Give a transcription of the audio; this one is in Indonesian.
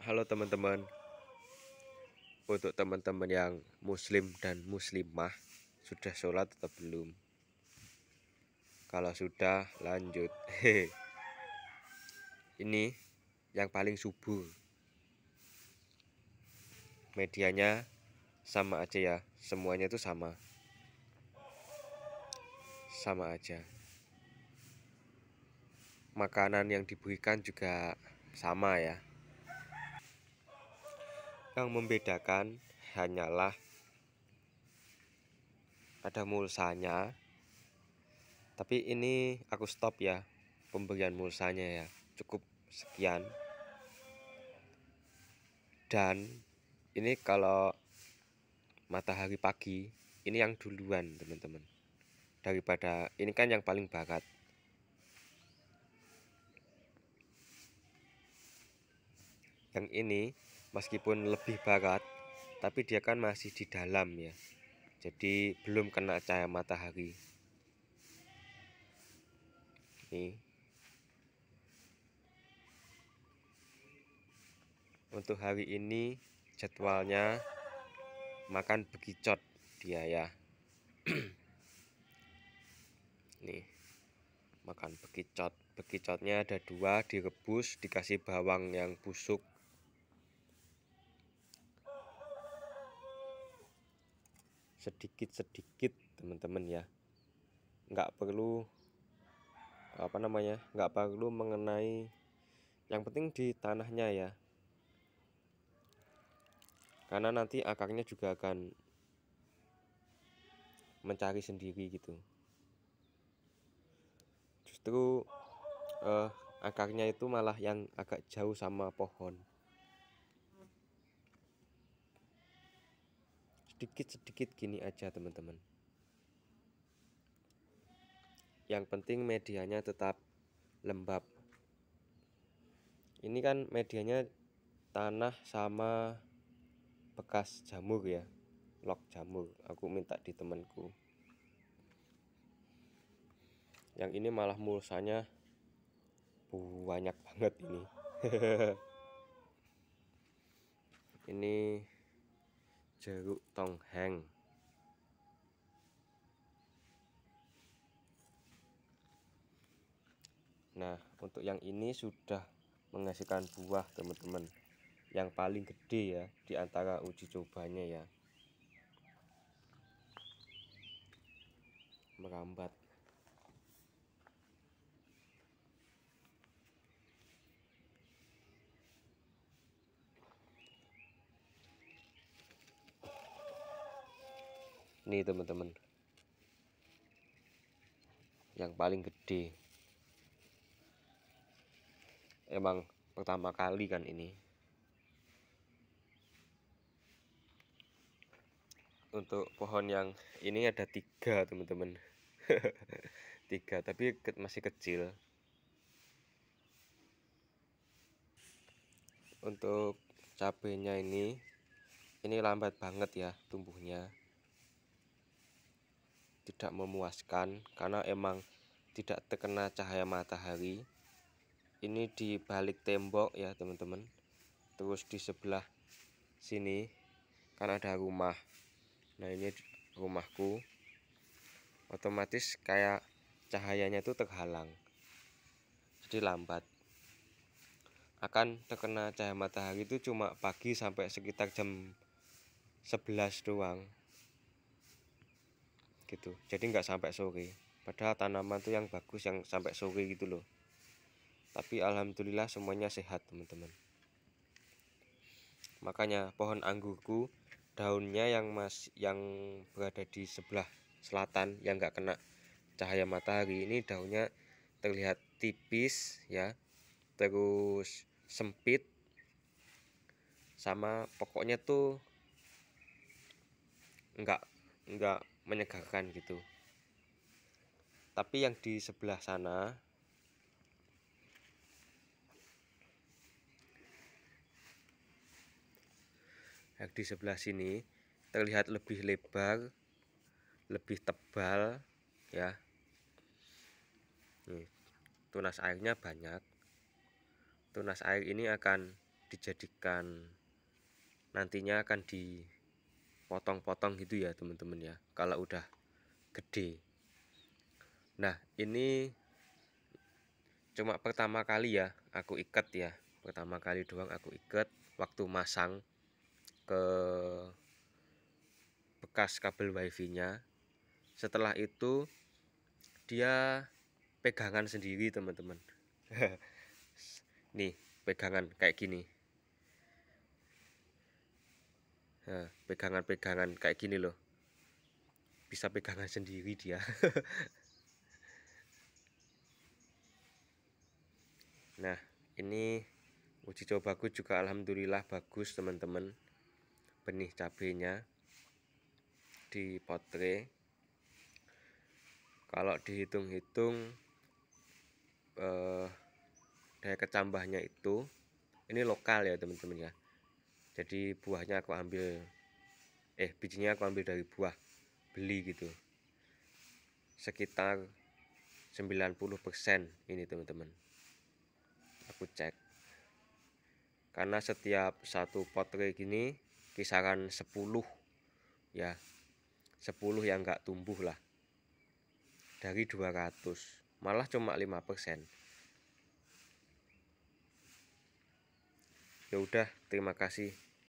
Halo teman-teman Untuk teman-teman yang muslim dan muslimah Sudah sholat atau belum? Kalau sudah lanjut Ini yang paling subuh Medianya sama aja ya Semuanya itu sama Sama aja Makanan yang diberikan juga sama ya yang membedakan hanyalah ada mulsanya. Tapi ini aku stop ya pembelian mulsanya ya. Cukup sekian. Dan ini kalau matahari pagi ini yang duluan teman-teman daripada ini kan yang paling bakat yang ini meskipun lebih barat tapi dia kan masih di dalam ya jadi belum kena cahaya matahari ini untuk hari ini jadwalnya makan bekicot dia ya nih makan bekicot bekicotnya ada dua direbus dikasih bawang yang busuk sedikit-sedikit teman-teman ya nggak perlu apa namanya nggak perlu mengenai yang penting di tanahnya ya karena nanti akarnya juga akan mencari sendiri gitu justru eh, akarnya itu malah yang agak jauh sama pohon sedikit-sedikit gini aja teman-teman yang penting medianya tetap lembab ini kan medianya tanah sama bekas jamur ya log jamur aku minta di temanku yang ini malah mulsanya banyak banget ini ini jeruk tongheng nah untuk yang ini sudah menghasilkan buah teman-teman yang paling gede ya di antara uji cobanya ya merambat nih teman-teman yang paling gede emang pertama kali kan ini untuk pohon yang ini ada tiga teman-teman tiga tapi masih kecil untuk cabenya ini ini lambat banget ya tumbuhnya tidak memuaskan karena emang tidak terkena cahaya matahari ini di balik tembok ya teman-teman terus di sebelah sini kan ada rumah nah ini rumahku otomatis kayak cahayanya itu terhalang jadi lambat akan terkena cahaya matahari itu cuma pagi sampai sekitar jam 11 doang gitu jadi nggak sampai sore padahal tanaman tuh yang bagus yang sampai sore gitu loh tapi alhamdulillah semuanya sehat teman-teman makanya pohon anggurku daunnya yang mas yang berada di sebelah selatan yang nggak kena cahaya matahari ini daunnya terlihat tipis ya terus sempit sama pokoknya tuh nggak nggak menyegarkan gitu tapi yang di sebelah sana yang di sebelah sini terlihat lebih lebar lebih tebal ya Nih, tunas airnya banyak tunas air ini akan dijadikan nantinya akan di potong-potong gitu ya teman-teman ya kalau udah gede nah ini cuma pertama kali ya aku ikat ya pertama kali doang aku ikat waktu masang ke bekas kabel wifi nya setelah itu dia pegangan sendiri teman-teman nih pegangan kayak gini Eh, pegangan-pegangan kayak gini loh bisa pegangan sendiri dia nah ini uji coba cobaku juga alhamdulillah bagus teman-teman benih cabenya di potre kalau dihitung-hitung eh, daya kecambahnya itu ini lokal ya teman-teman ya jadi buahnya aku ambil eh bijinya aku ambil dari buah beli gitu sekitar 90% ini teman-teman aku cek karena setiap satu potre gini kisaran 10 ya 10 yang enggak tumbuh lah dari 200 malah cuma 5% ya udah terima kasih